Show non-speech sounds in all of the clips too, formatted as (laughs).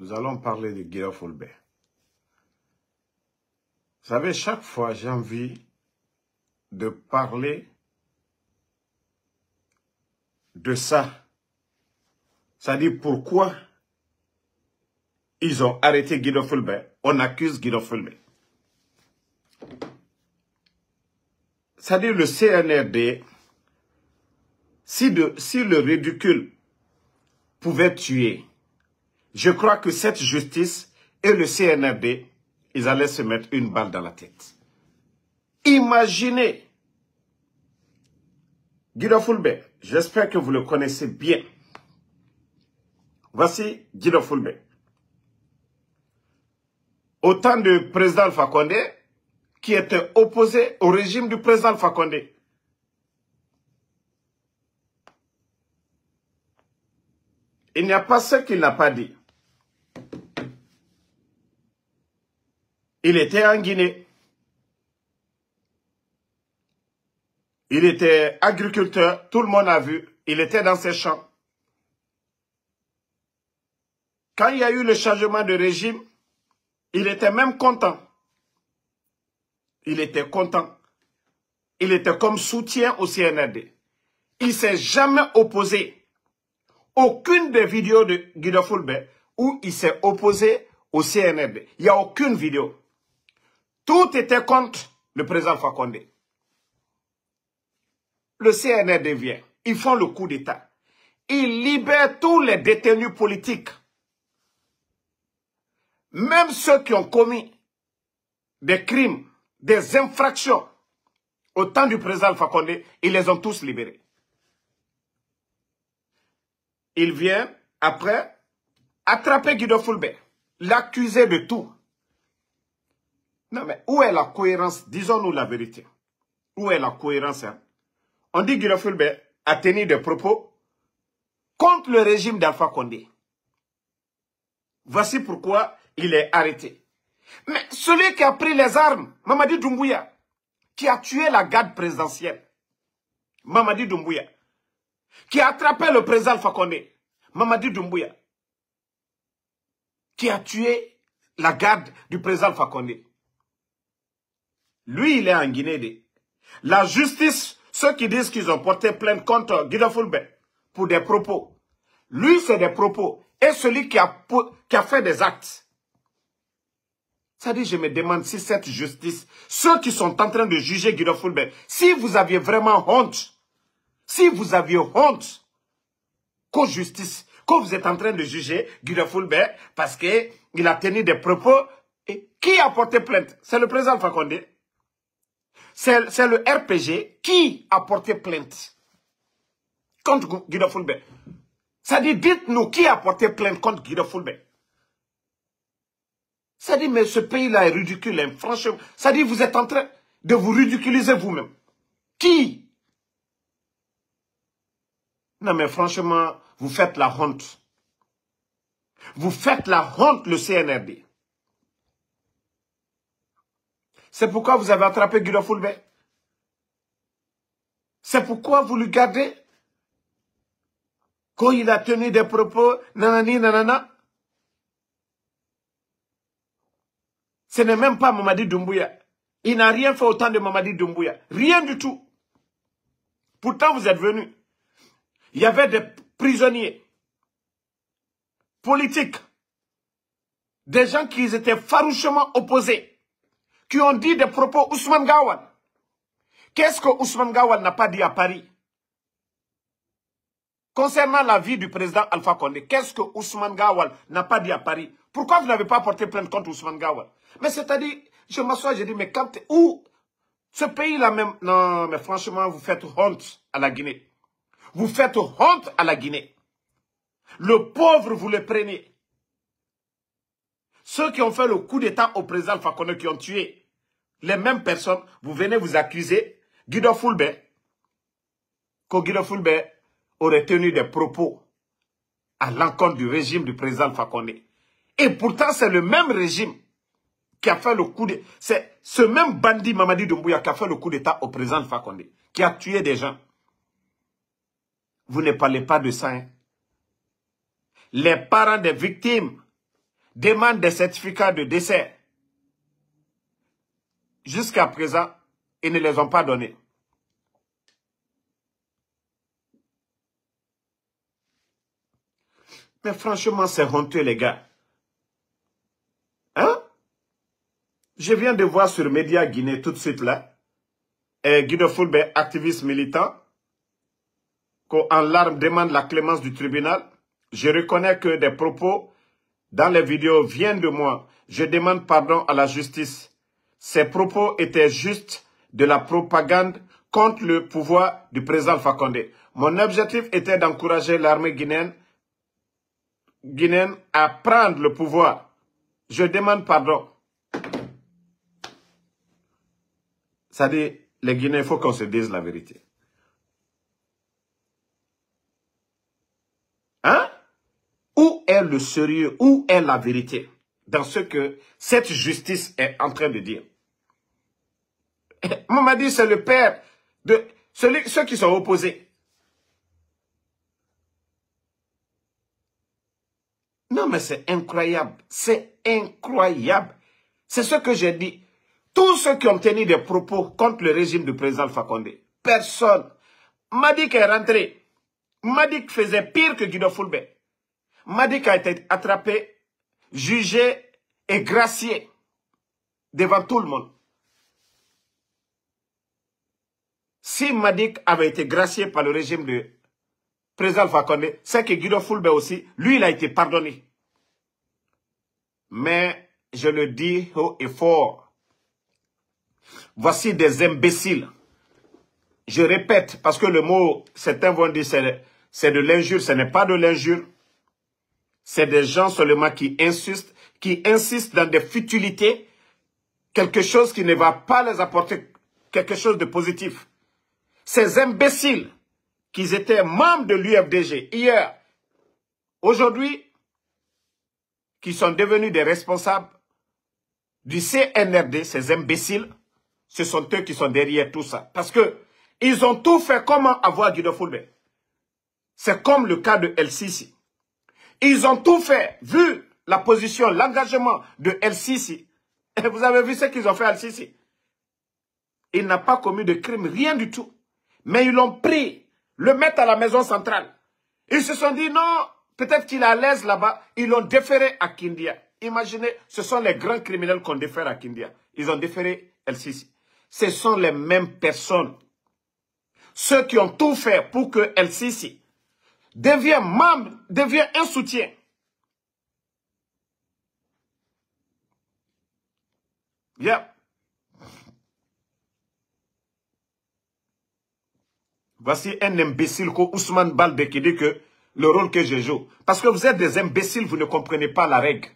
Nous allons parler de Guillaume Fulbert. Vous savez, chaque fois, j'ai envie de parler de ça. C'est-à-dire pourquoi ils ont arrêté Guido Fulbert. On accuse Guido Fulbert. C'est-à-dire le CNRD, si, de, si le ridicule pouvait tuer, je crois que cette justice et le CNRD, ils allaient se mettre une balle dans la tête. Imaginez, Guido Fulbe, j'espère que vous le connaissez bien. Voici Guido Fulbe. Autant de du président Alpha qui était opposé au régime du président Fakonde. Il n'y a pas ce qu'il n'a pas dit. Il était en Guinée. Il était agriculteur, tout le monde a vu. Il était dans ses champs. Quand il y a eu le changement de régime, il était même content. Il était content. Il était comme soutien au CNRD. Il s'est jamais opposé. Aucune des vidéos de Guido Fulbert où il s'est opposé au CNRD. Il n'y a aucune vidéo. Tout était contre le président Fakonde. Le CNR devient, Ils font le coup d'État. Ils libèrent tous les détenus politiques. Même ceux qui ont commis des crimes, des infractions au temps du président Fakonde, ils les ont tous libérés. Il vient, après, attraper Guido Fulbert, l'accuser de tout. Non, mais où est la cohérence Disons-nous la vérité. Où est la cohérence hein? On dit Guillaume Fulbert a tenu des propos contre le régime d'Alpha Condé. Voici pourquoi il est arrêté. Mais celui qui a pris les armes, Mamadi Doumbouya, qui a tué la garde présidentielle, Mamadi Doumbouya, qui a attrapé le président Alpha Condé, Mamadi Doumbouya, qui a tué la garde du président Alpha Condé, lui, il est en Guinée. La justice, ceux qui disent qu'ils ont porté plainte contre Guido Fulbert pour des propos. Lui, c'est des propos. Et celui qui a, qui a fait des actes. Ça dit, je me demande si cette justice, ceux qui sont en train de juger Guido Fulbert, si vous aviez vraiment honte, si vous aviez honte qu'au justice, que vous êtes en train de juger Guido Fulbert parce qu'il a tenu des propos, et qui a porté plainte C'est le président Fakonde c'est le RPG qui a porté plainte contre Guido Fulbert. Ça dit, dites-nous qui a porté plainte contre Guido Fulbert. Ça dit, mais ce pays-là est ridicule, hein, franchement. Ça dit, vous êtes en train de vous ridiculiser vous-même. Qui Non, mais franchement, vous faites la honte. Vous faites la honte, le CNRD. C'est pourquoi vous avez attrapé Guido Fulbe. C'est pourquoi vous lui gardez. Quand il a tenu des propos, nanani, nanana. Ce n'est même pas Mamadi Doumbouya. Il n'a rien fait autant de Mamadi Doumbouya. Rien du tout. Pourtant, vous êtes venus. Il y avait des prisonniers politiques. Des gens qui étaient farouchement opposés qui ont dit des propos Ousmane Gawan. Qu'est-ce que Ousmane Gawan n'a pas dit à Paris Concernant la vie du président Alpha Condé, qu'est-ce que Ousmane Gawal n'a pas dit à Paris Pourquoi vous n'avez pas porté plainte contre Ousmane Gawal? Mais c'est-à-dire, je m'assois, je dis, mais quand où ce pays-là même, non, mais franchement, vous faites honte à la Guinée. Vous faites honte à la Guinée. Le pauvre, vous le prenez. Ceux qui ont fait le coup d'État au président Fakonde, qui ont tué les mêmes personnes, vous venez vous accuser Guido Fulbert, que Guido Fulbert aurait tenu des propos à l'encontre du régime du président Fakonde. Et pourtant, c'est le même régime qui a fait le coup d'État. C'est ce même bandit Mamadi Doumbouya qui a fait le coup d'État au président Fakonde, qui a tué des gens. Vous ne parlez pas de ça. Hein. Les parents des victimes demande des certificats de décès. Jusqu'à présent, ils ne les ont pas donnés. Mais franchement, c'est honteux, les gars. Hein? Je viens de voir sur Média Guinée tout de suite là, eh, Guido Fulbe, activiste militant, en larmes demande la clémence du tribunal. Je reconnais que des propos dans les vidéos Viens de moi. Je demande pardon à la justice. Ces propos étaient juste de la propagande contre le pouvoir du président Fakonde. Mon objectif était d'encourager l'armée guinéenne, guinéenne à prendre le pouvoir. Je demande pardon. Ça dit, les Guinéens, il faut qu'on se dise la vérité. le sérieux Où est la vérité dans ce que cette justice est en train de dire m'a dit c'est le père de ceux qui sont opposés. Non, mais c'est incroyable. C'est incroyable. C'est ce que j'ai dit. Tous ceux qui ont tenu des propos contre le régime du président Fakonde, personne. m'a qu'elle est rentré. Madik faisait pire que Guido Fulbert. Madik a été attrapé, jugé et gracié devant tout le monde. Si Madik avait été gracié par le régime de président Fakonde, c'est que Guido Fulbe aussi, lui, il a été pardonné. Mais je le dis haut et fort, voici des imbéciles. Je répète, parce que le mot, certains vont dire, c'est de l'injure, ce n'est pas de l'injure. C'est des gens seulement qui insistent, qui insistent dans des futilités, quelque chose qui ne va pas les apporter quelque chose de positif. Ces imbéciles qui étaient membres de l'UFDG hier, aujourd'hui, qui sont devenus des responsables du CNRD, ces imbéciles, ce sont eux qui sont derrière tout ça. Parce que ils ont tout fait comment avoir Guido Fulbert. C'est comme le cas de El Sisi. Ils ont tout fait, vu la position, l'engagement de El vous avez vu ce qu'ils ont fait à El Il n'a pas commis de crime, rien du tout. Mais ils l'ont pris, le mettre à la maison centrale. Ils se sont dit non, peut-être qu'il est à l'aise là-bas. Ils l'ont déféré à Kindia. Imaginez, ce sont les grands criminels qu'on défère à Kindia. Ils ont déféré El Sisi. Ce sont les mêmes personnes. Ceux qui ont tout fait pour que El Sisi devient membre, devient un soutien. Yep. Voici un imbécile que Ousmane Balbe qui dit que le rôle que je joue. Parce que vous êtes des imbéciles, vous ne comprenez pas la règle.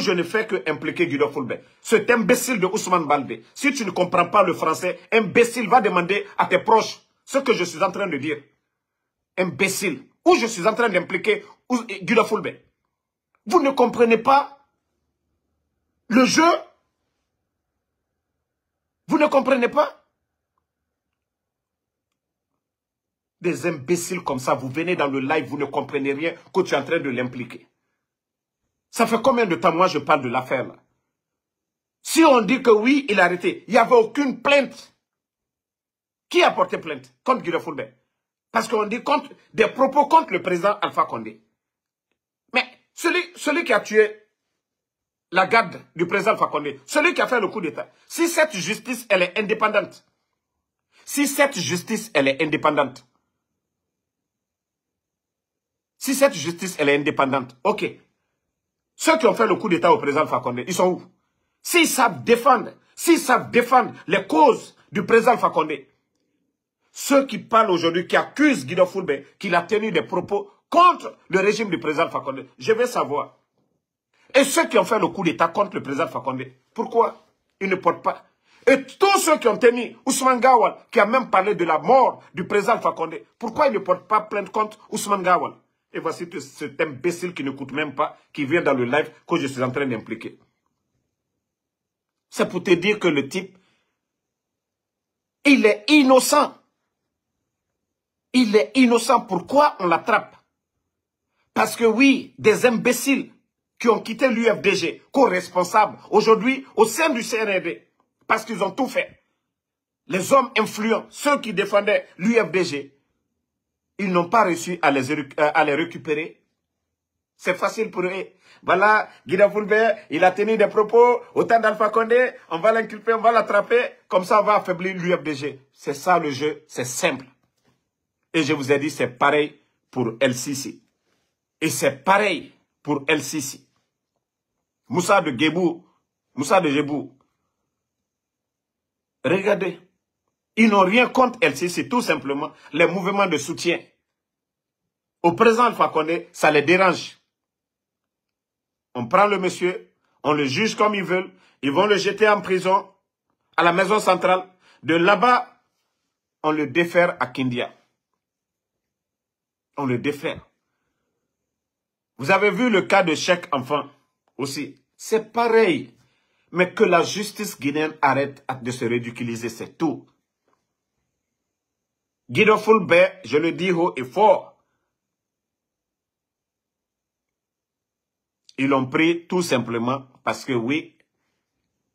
je ne fais que impliquer Guido Fulbe. Cet imbécile de Ousmane Balde, si tu ne comprends pas le français, imbécile, va demander à tes proches ce que je suis en train de dire. Imbécile. Où je suis en train d'impliquer Guido Fulbe. Vous ne comprenez pas le jeu Vous ne comprenez pas Des imbéciles comme ça, vous venez dans le live, vous ne comprenez rien que tu es en train de l'impliquer. Ça fait combien de temps, moi, je parle de l'affaire, là Si on dit que oui, il a arrêté, il n'y avait aucune plainte. Qui a porté plainte contre Guy Fourbet Parce qu'on dit contre, des propos contre le président Alpha Condé. Mais celui, celui qui a tué la garde du président Alpha Condé, celui qui a fait le coup d'État, si cette justice, elle est indépendante, si cette justice, elle est indépendante, si cette justice, elle est indépendante, ok, ceux qui ont fait le coup d'État au président Fakonde, ils sont où S'ils savent défendre, s'ils savent défendre les causes du président Fakonde, ceux qui parlent aujourd'hui, qui accusent Guido Fourbe, qu'il a tenu des propos contre le régime du président Fakonde, je veux savoir. Et ceux qui ont fait le coup d'État contre le président Fakonde, pourquoi ils ne portent pas Et tous ceux qui ont tenu Ousmane Gawal, qui a même parlé de la mort du président Fakonde, pourquoi ils ne portent pas plainte contre Ousmane Gawal et voici cet imbécile qui n'écoute même pas, qui vient dans le live que je suis en train d'impliquer. C'est pour te dire que le type, il est innocent. Il est innocent. Pourquoi on l'attrape Parce que oui, des imbéciles qui ont quitté l'UFDG, co-responsables, aujourd'hui au sein du CNRD, parce qu'ils ont tout fait. Les hommes influents, ceux qui défendaient l'UFDG, ils n'ont pas réussi à les, euh, à les récupérer. C'est facile pour eux. Voilà, Guida Foulbert, il a tenu des propos. Autant d'Alpha Condé, on va l'inculper, on va l'attraper. Comme ça, on va affaiblir l'UFDG. C'est ça le jeu, c'est simple. Et je vous ai dit, c'est pareil pour LCC. Et c'est pareil pour LCC. Moussa de Gebou, Moussa de Gebou. Regardez, ils n'ont rien contre ci c'est tout simplement les mouvements de soutien. Au présent, qu'on est ça les dérange. On prend le monsieur, on le juge comme ils veulent, ils vont le jeter en prison à la maison centrale. De là-bas, on le défère à Kindia. On le défère. Vous avez vu le cas de chaque enfant aussi. C'est pareil. Mais que la justice guinéenne arrête de se ridiculiser, c'est tout. Guido Fulbert, je le dis haut et fort, ils l'ont pris tout simplement parce que oui,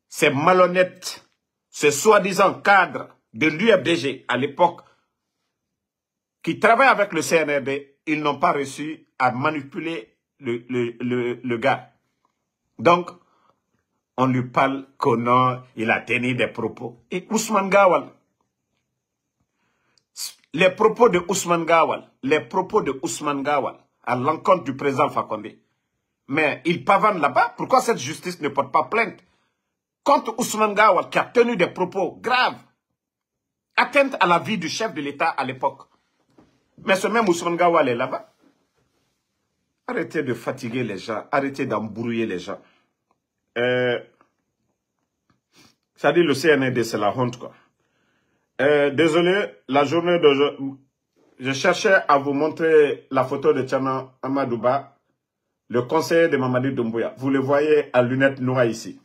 ces malhonnêtes, Ce soi-disant cadres de l'UFDG à l'époque, qui travaille avec le CNRD, ils n'ont pas reçu à manipuler le, gars. Donc, on lui parle qu'au il a tenu des propos. Et Ousmane Gawal, les propos de Ousmane Gawal, les propos de Ousmane Gawal à l'encontre du président Fakonde. Mais il pavane là-bas. Pourquoi cette justice ne porte pas plainte contre Ousmane Gawal qui a tenu des propos graves, atteinte à la vie du chef de l'État à l'époque Mais ce même Ousmane Gawal est là-bas. Arrêtez de fatiguer les gens, arrêtez d'embrouiller les gens. ça euh, dit le CND, c'est la honte quoi. Euh, désolé, la journée d'aujourd'hui, je cherchais à vous montrer la photo de Tchana Amadouba, le conseiller de Mamadi Doumbouya. Vous le voyez à lunettes noires ici.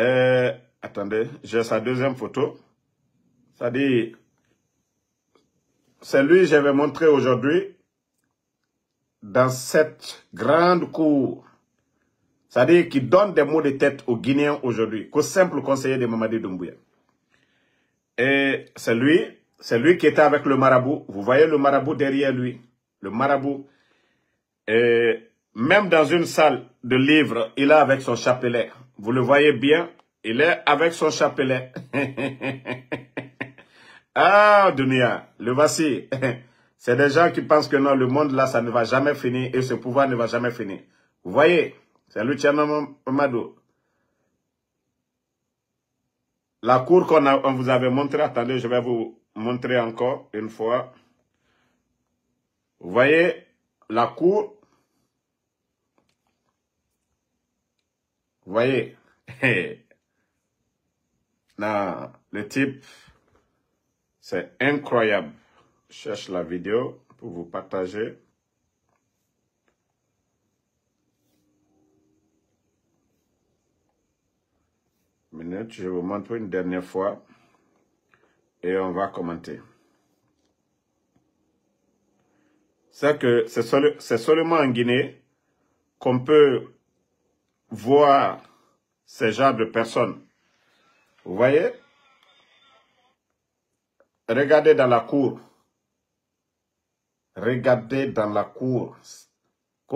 Euh, attendez, j'ai sa deuxième photo. Ça dit, c'est lui que je vais montrer aujourd'hui dans cette grande cour. C'est-à-dire qui donne des mots de tête aux Guinéens aujourd'hui, qu'au simple conseiller de Mamadi Doumbouya. Et c'est lui, c'est lui qui était avec le marabout. Vous voyez le marabout derrière lui. Le marabout. Et même dans une salle de livres, il est avec son chapelet. Vous le voyez bien, il est avec son chapelet. (laughs) ah, Dunia, le voici. (laughs) C'est des gens qui pensent que non, le monde là, ça ne va jamais finir et ce pouvoir ne va jamais finir. Vous voyez, c'est Luciano Mado. La cour qu'on vous avait montrée, attendez, je vais vous montrer encore une fois. Vous voyez, la cour, vous voyez, Là, (laughs) le type, c'est incroyable. Je cherche la vidéo pour vous partager. Je vous montre une dernière fois et on va commenter. C'est que c'est seulement en Guinée qu'on peut voir ce genre de personnes. Vous voyez Regardez dans la cour. Regardez dans la cour.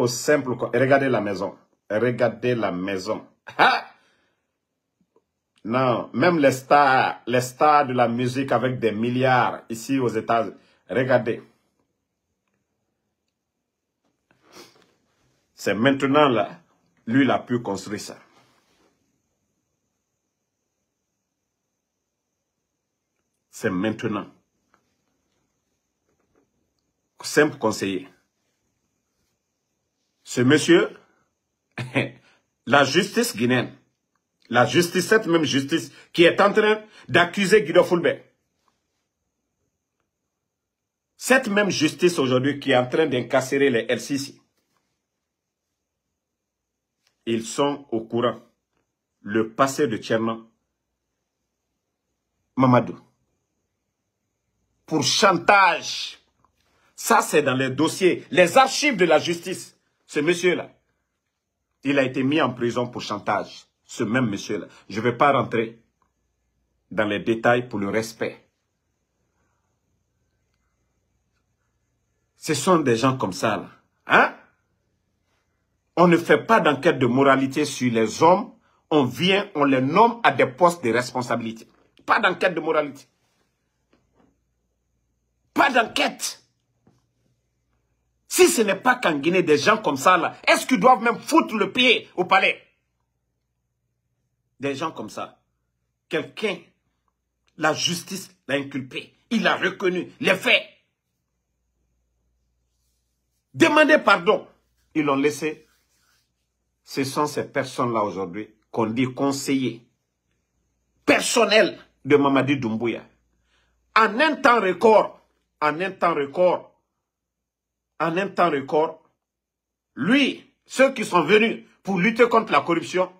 simple, regardez la maison. Regardez la maison. Ah! Non, même les stars, les stars de la musique avec des milliards ici aux États-Unis. Regardez. C'est maintenant là, lui, il a pu construire ça. C'est maintenant. Simple conseiller. Ce monsieur, (laughs) la justice guinéenne, la justice, cette même justice qui est en train d'accuser Guido Fulbert. Cette même justice aujourd'hui qui est en train d'incarcérer les LCC. Ils sont au courant. Le passé de Tchernan Mamadou. Pour chantage. Ça, c'est dans les dossiers, les archives de la justice. Ce monsieur-là, il a été mis en prison pour chantage ce même monsieur-là. Je ne vais pas rentrer dans les détails pour le respect. Ce sont des gens comme ça, Hein? On ne fait pas d'enquête de moralité sur les hommes. On vient, on les nomme à des postes de responsabilité. Pas d'enquête de moralité. Pas d'enquête. Si ce n'est pas qu'en Guinée, des gens comme ça, là, est-ce qu'ils doivent même foutre le pied au palais des gens comme ça, quelqu'un, la justice l'a inculpé. Il a reconnu les faits. Demandez pardon. Ils l'ont laissé. Ce sont ces personnes-là aujourd'hui qu'on dit conseillers personnels de Mamadi Doumbouya. En un temps record, en un temps record, en un temps record, lui, ceux qui sont venus pour lutter contre la corruption,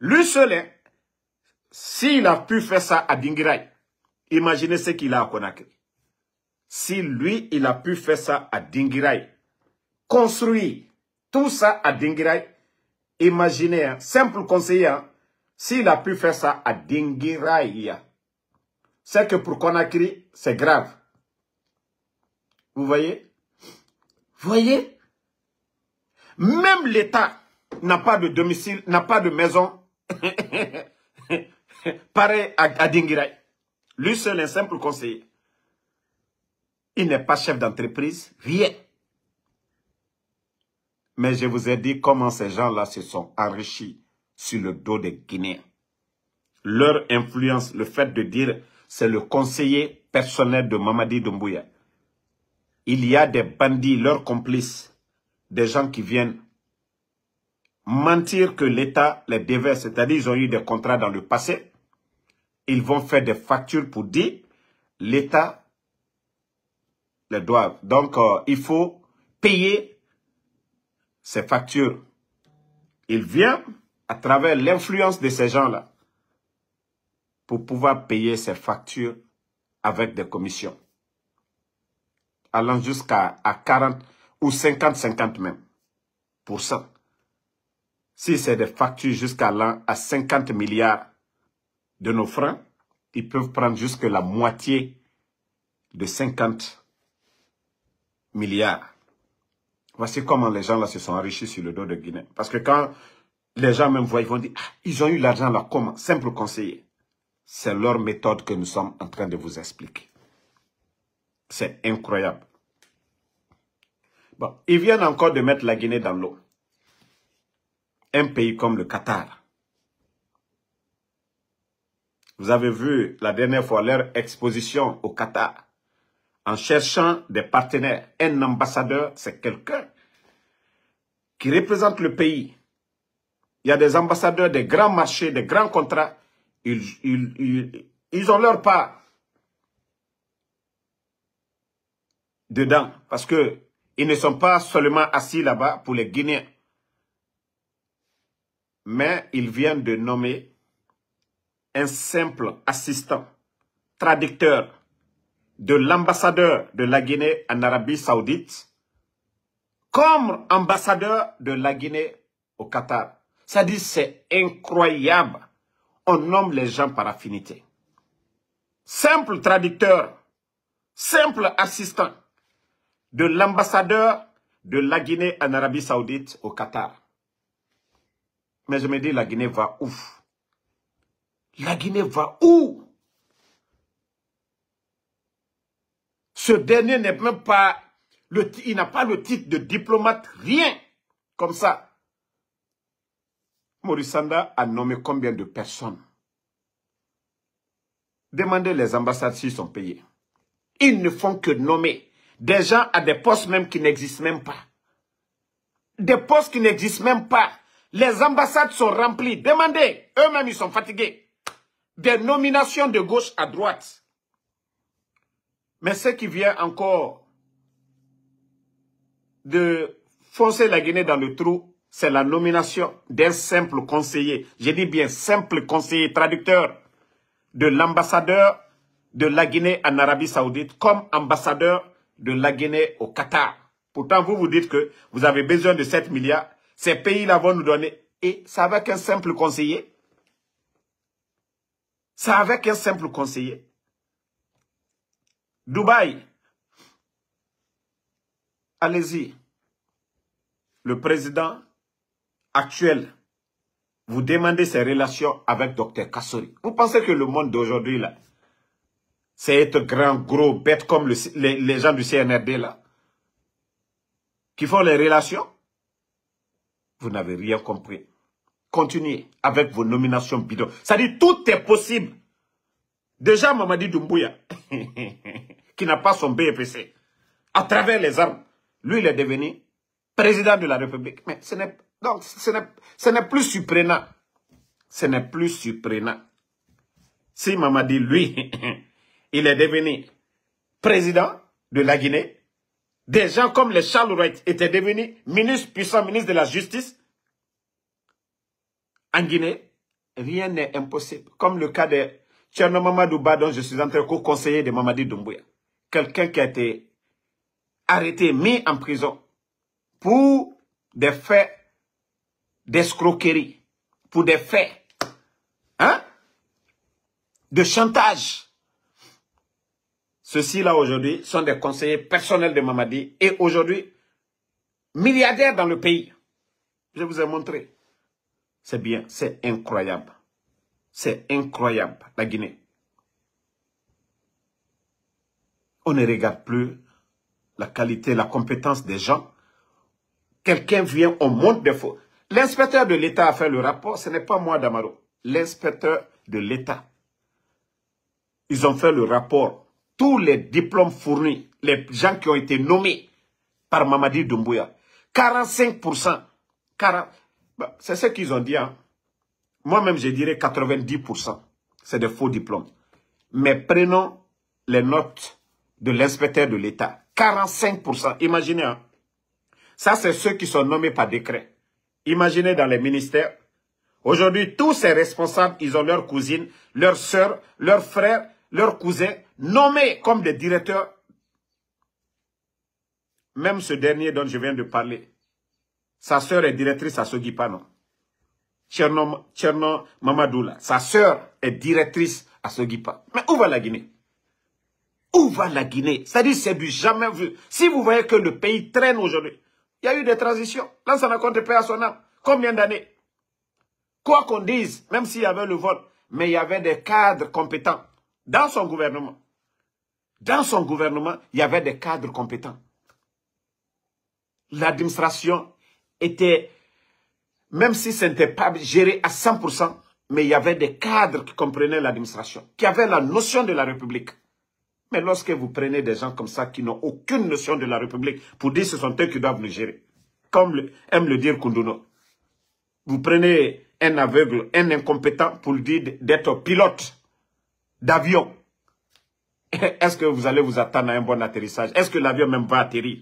lui seul est hein, s'il a pu faire ça à Dingirai, imaginez ce qu'il a à Conakry. Si lui, il a pu faire ça à Dingirai, construire tout ça à Dingirai, imaginez, hein, simple conseiller, hein, s'il a pu faire ça à Dingirai, hein, c'est que pour Conakry, c'est grave. Vous voyez Voyez Même l'État n'a pas de domicile, n'a pas de maison. (laughs) (laughs) Pareil à, Lui seul est un simple conseiller. Il n'est pas chef d'entreprise, rien. Mais je vous ai dit comment ces gens-là se sont enrichis sur le dos des Guinéens. Leur influence, le fait de dire c'est le conseiller personnel de Mamadi Doumbouya. Il y a des bandits, leurs complices, des gens qui viennent mentir que l'État les déverse, c'est-à-dire ils ont eu des contrats dans le passé, ils vont faire des factures pour dire l'État les doit. Donc, euh, il faut payer ces factures. Il vient à travers l'influence de ces gens-là pour pouvoir payer ces factures avec des commissions, allant jusqu'à à 40 ou 50-50 même, pour ça. Si c'est des factures jusqu'à à 50 milliards de nos francs, ils peuvent prendre jusque la moitié de 50 milliards. Voici comment les gens là se sont enrichis sur le dos de Guinée. Parce que quand les gens même voient, ils vont dire, ah, ils ont eu l'argent là, comment Simple conseiller. C'est leur méthode que nous sommes en train de vous expliquer. C'est incroyable. Bon, ils viennent encore de mettre la Guinée dans l'eau. Un pays comme le Qatar, vous avez vu la dernière fois leur exposition au Qatar en cherchant des partenaires. Un ambassadeur, c'est quelqu'un qui représente le pays. Il y a des ambassadeurs des grands marchés, des grands contrats. Ils, ont leur part dedans parce qu'ils ne sont pas seulement assis là-bas pour les Guinéens. Mais ils viennent de nommer un simple assistant, traducteur de l'ambassadeur de la Guinée en Arabie Saoudite comme ambassadeur de la Guinée au Qatar. Ça dit, c'est incroyable. On nomme les gens par affinité. Simple traducteur, simple assistant de l'ambassadeur de la Guinée en Arabie Saoudite au Qatar. Mais je me dis, la Guinée va ouf. La Guinée va où Ce dernier n'est même pas... Le, il n'a pas le titre de diplomate, rien comme ça. Maurice a nommé combien de personnes Demandez les ambassades s'ils sont payés. Ils ne font que nommer des gens à des postes même qui n'existent même pas. Des postes qui n'existent même pas. Les ambassades sont remplies. Demandez. Eux-mêmes, ils sont fatigués des nominations de gauche à droite. Mais ce qui vient encore de foncer la Guinée dans le trou, c'est la nomination d'un simple conseiller. J'ai dit bien simple conseiller traducteur de l'ambassadeur de la Guinée en Arabie Saoudite comme ambassadeur de la Guinée au Qatar. Pourtant, vous vous dites que vous avez besoin de 7 milliards. Ces pays-là vont nous donner. Et ça va qu'un simple conseiller c'est avec un simple conseiller. Dubaï, allez-y. Le président actuel, vous demandez ses relations avec Dr Kassori. Vous pensez que le monde d'aujourd'hui, là, c'est être grand, gros, bête comme les, gens du CNRD, là, qui font les relations Vous n'avez rien compris. Continuez avec vos nominations bidon. Ça dit, tout est possible. Déjà, Mamadi Doumbouya, (laughs) qui n'a pas son BFC, à travers les armes, lui, il est devenu président de la République. Mais ce n'est donc ce n'est plus surprenant. Ce n'est plus surprenant. Si Mamadi, lui, (laughs) il est devenu président de la Guinée, des gens comme les Charles Wright étaient devenus ministres puissants, ministres de la Justice, en Guinée, rien n'est impossible. Comme le cas de Tcherno dont je suis en train conseiller de Mamadi Doumbouya. Quelqu'un qui a été arrêté, mis en prison pour des faits d'escroquerie, pour des faits hein, de chantage. Ceux-ci-là aujourd'hui sont des conseillers personnels de Mamadi et aujourd'hui milliardaires dans le pays. Je vous ai montré. C'est bien, c'est incroyable. C'est incroyable, la Guinée. On ne regarde plus la qualité, la compétence des gens. Quelqu'un vient, on monte des faux. L'inspecteur de l'État a fait le rapport, ce n'est pas moi, Damaro. L'inspecteur de l'État. Ils ont fait le rapport. Tous les diplômes fournis, les gens qui ont été nommés par Mamadi Doumbouya, 45%, 40, bah, c'est ce qu'ils ont dit. Hein. Moi-même, je dirais 90%. C'est des faux diplômes. Mais prenons les notes de l'inspecteur de l'État. 45%. Imaginez. Hein. Ça, c'est ceux qui sont nommés par décret. Imaginez dans les ministères. Aujourd'hui, tous ces responsables, ils ont leurs cousines, leurs sœurs, leurs frères, leurs cousins, nommés comme des directeurs. Même ce dernier dont je viens de parler, sa sœur est directrice à non. Tcherno, Tcherno Mamadoula, sa sœur est directrice à Sogipa. Mais où va la Guinée Où va la Guinée C'est-à-dire c'est du jamais vu. Si vous voyez que le pays traîne aujourd'hui, il y a eu des transitions. Là, ça n'a compte pas à son âme. Combien d'années Quoi qu'on dise, même s'il y avait le vote, mais il y avait des cadres compétents dans son gouvernement. Dans son gouvernement, il y avait des cadres compétents. L'administration était, même si ce n'était pas géré à 100%, mais il y avait des cadres qui comprenaient l'administration, qui avaient la notion de la République. Mais lorsque vous prenez des gens comme ça qui n'ont aucune notion de la République pour dire que ce sont eux qui doivent le gérer, comme aime le dire Kunduno, vous prenez un aveugle, un incompétent pour le dire d'être pilote d'avion. (laughs) Est-ce que vous allez vous attendre à un bon atterrissage Est-ce que l'avion même va atterrir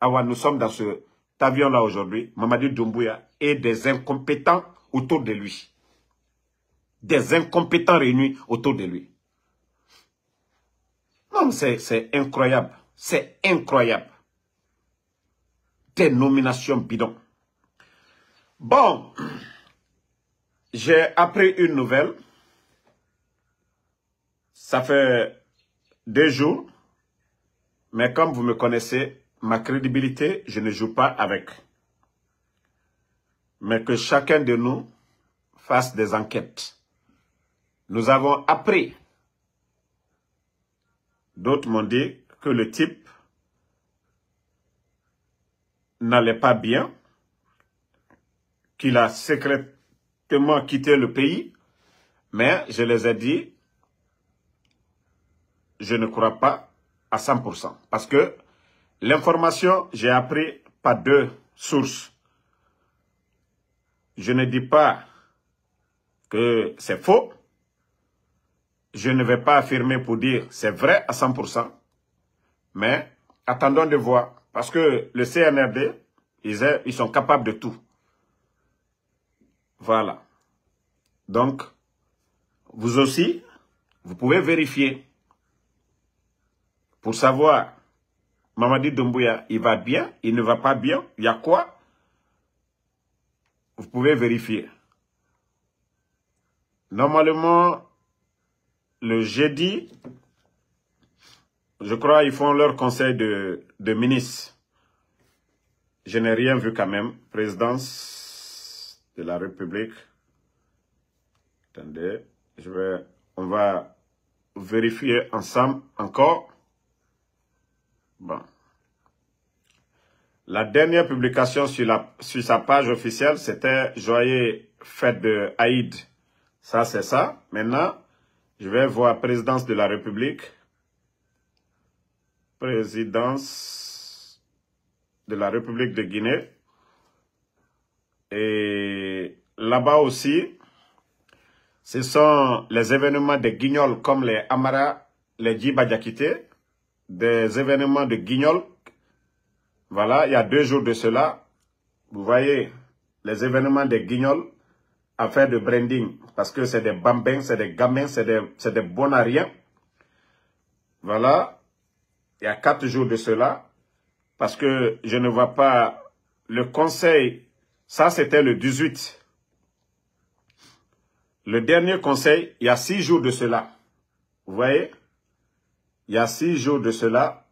Ah nous sommes dans ce, T'avions-là aujourd'hui, Mamadi Doumbouya et des incompétents autour de lui. Des incompétents réunis autour de lui. Non, c'est incroyable. C'est incroyable. Des nominations bidons. Bon, j'ai appris une nouvelle. Ça fait deux jours. Mais comme vous me connaissez, ma crédibilité, je ne joue pas avec. Mais que chacun de nous fasse des enquêtes. Nous avons appris. D'autres m'ont dit que le type n'allait pas bien, qu'il a secrètement quitté le pays, mais je les ai dit, je ne crois pas à 100%. Parce que L'information, j'ai appris par deux sources. Je ne dis pas que c'est faux. Je ne vais pas affirmer pour dire c'est vrai à 100%. Mais attendons de voir. Parce que le CNRD, ils, ils sont capables de tout. Voilà. Donc, vous aussi, vous pouvez vérifier pour savoir Mamadi Doumbouya, il va bien, il ne va pas bien, il y a quoi Vous pouvez vérifier. Normalement, le jeudi, je crois ils font leur conseil de, ministre. Je n'ai rien vu quand même. Présidence de la République. Attendez, je vais, on va vérifier ensemble encore. Bon. La dernière publication sur, la, sur sa page officielle, c'était Joyeux fête de Haïd. Ça, c'est ça. Maintenant, je vais voir présidence de la République. Présidence de la République de Guinée. Et là-bas aussi, ce sont les événements des guignols comme les Amara, les Djiba des événements de Guignol. Voilà, il y a deux jours de cela, vous voyez les événements de Guignols affaire de branding parce que c'est des bambins, c'est des gamins, c'est des, des bons à rien. Voilà, il y a quatre jours de cela parce que je ne vois pas le conseil. Ça, c'était le 18. Le dernier conseil, il y a six jours de cela. Vous voyez il y a six jours de cela,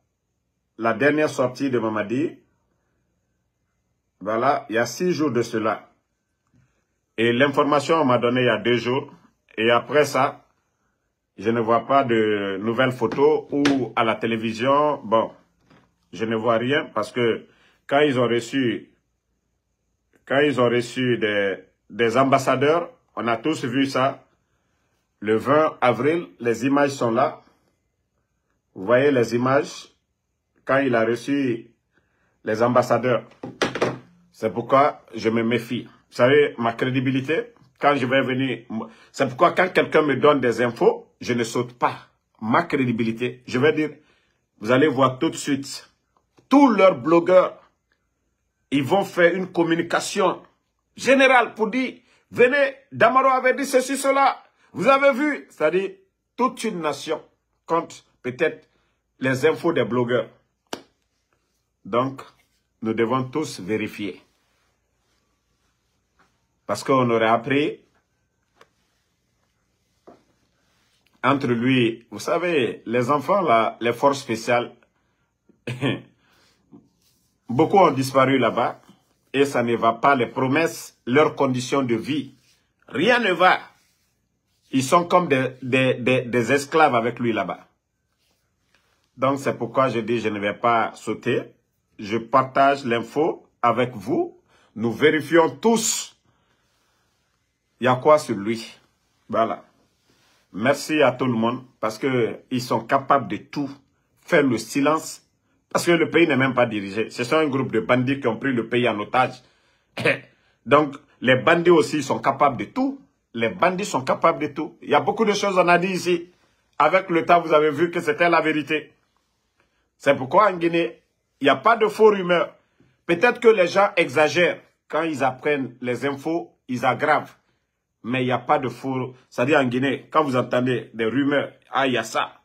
la dernière sortie de Mamadi, voilà, il y a six jours de cela. Et l'information m'a donné il y a deux jours. Et après ça, je ne vois pas de nouvelles photos ou à la télévision. Bon, je ne vois rien parce que quand ils ont reçu, quand ils ont reçu des, des ambassadeurs, on a tous vu ça. Le 20 avril, les images sont là. Vous voyez les images quand il a reçu les ambassadeurs. C'est pourquoi je me méfie. Vous savez, ma crédibilité, quand je vais venir... C'est pourquoi quand quelqu'un me donne des infos, je ne saute pas. Ma crédibilité, je vais dire, vous allez voir tout de suite, tous leurs blogueurs, ils vont faire une communication générale pour dire, venez, Damaro avait dit ceci, cela, vous avez vu, c'est-à-dire, toute une nation compte peut-être les infos des blogueurs. Donc, nous devons tous vérifier. Parce qu'on aurait appris entre lui, vous savez, les enfants là, les forces spéciales, (laughs) beaucoup ont disparu là-bas et ça ne va pas, les promesses, leurs conditions de vie, rien ne va. Ils sont comme des, des esclaves avec lui là-bas. Donc, c'est pourquoi je dis je ne vais pas sauter. Je partage l'info avec vous. Nous vérifions tous. Il y a quoi sur lui Voilà. Merci à tout le monde parce qu'ils sont capables de tout. Faire le silence parce que le pays n'est même pas dirigé. Ce sont un groupe de bandits qui ont pris le pays en otage. (laughs) Donc, les bandits aussi sont capables de tout. Les bandits sont capables de tout. Il y a beaucoup de choses à a dit ici. Avec le temps, vous avez vu que c'était la vérité. C'est pourquoi en Guinée, il n'y a pas de faux rumeurs. Peut-être que les gens exagèrent. Quand ils apprennent les infos, ils aggravent. Mais il n'y a pas de faux... C'est-à-dire en Guinée, quand vous entendez des rumeurs, « Ah, il y a ça »,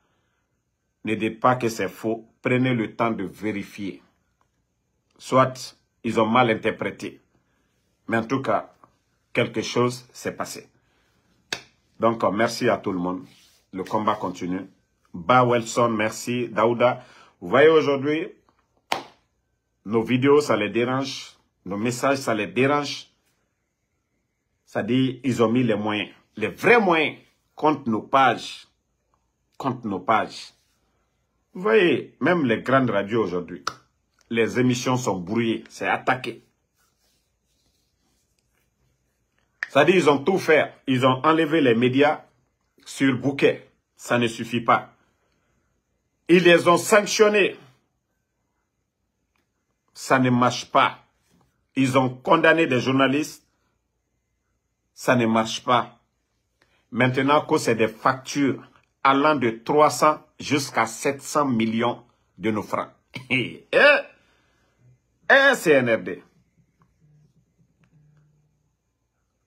ne dites pas que c'est faux. Prenez le temps de vérifier. Soit ils ont mal interprété. Mais en tout cas, quelque chose s'est passé. Donc, merci à tout le monde. Le combat continue. Ba Wilson, merci. Daouda, vous voyez aujourd'hui, nos vidéos, ça les dérange. Nos messages, ça les dérange. Ça dit, ils ont mis les moyens. Les vrais moyens contre nos pages. Contre nos pages. Vous voyez, même les grandes radios aujourd'hui, les émissions sont brouillées, c'est attaqué. Ça dit, ils ont tout fait. Ils ont enlevé les médias sur bouquet. Ça ne suffit pas. Ils les ont sanctionnés. Ça ne marche pas. Ils ont condamné des journalistes. Ça ne marche pas. Maintenant que c'est des factures allant de 300 jusqu'à 700 millions de nos francs. (laughs) Et, eh, eh, eh, CNRD.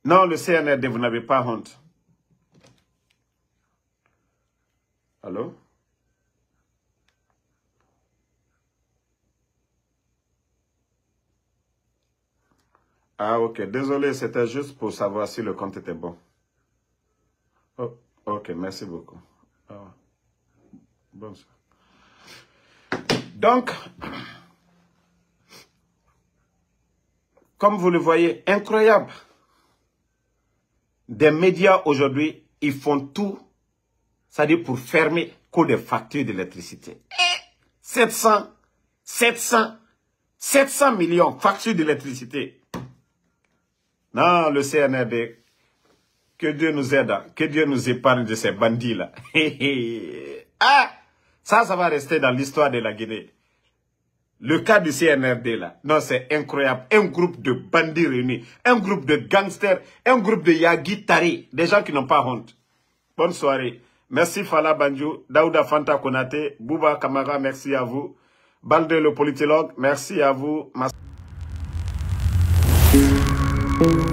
Non, le CNRD, vous n'avez pas honte. Allô Ah, ok. Désolé, c'était juste pour savoir si le compte était bon. Oh, ok, merci beaucoup. Ah, Bonsoir. Donc, comme vous le voyez, incroyable. Des médias aujourd'hui, ils font tout, c'est-à-dire pour fermer coût des factures d'électricité. 700, 700, 700 millions factures d'électricité. Non, le CNRD, e que Dieu nous aide, que Dieu nous épargne de ces bandits-là. (laughs) ah, ça, ça va rester dans l'histoire de la Guinée. Le cas du CNRD, e là, non, c'est incroyable. Un groupe de bandits réunis, un groupe de gangsters, un groupe de Yagi des gens qui n'ont pas honte. Bonne soirée. Merci Fala Banjou, Daouda Fanta Konate, Bouba Kamara, merci à vous. Balde le politologue, merci à vous. thank you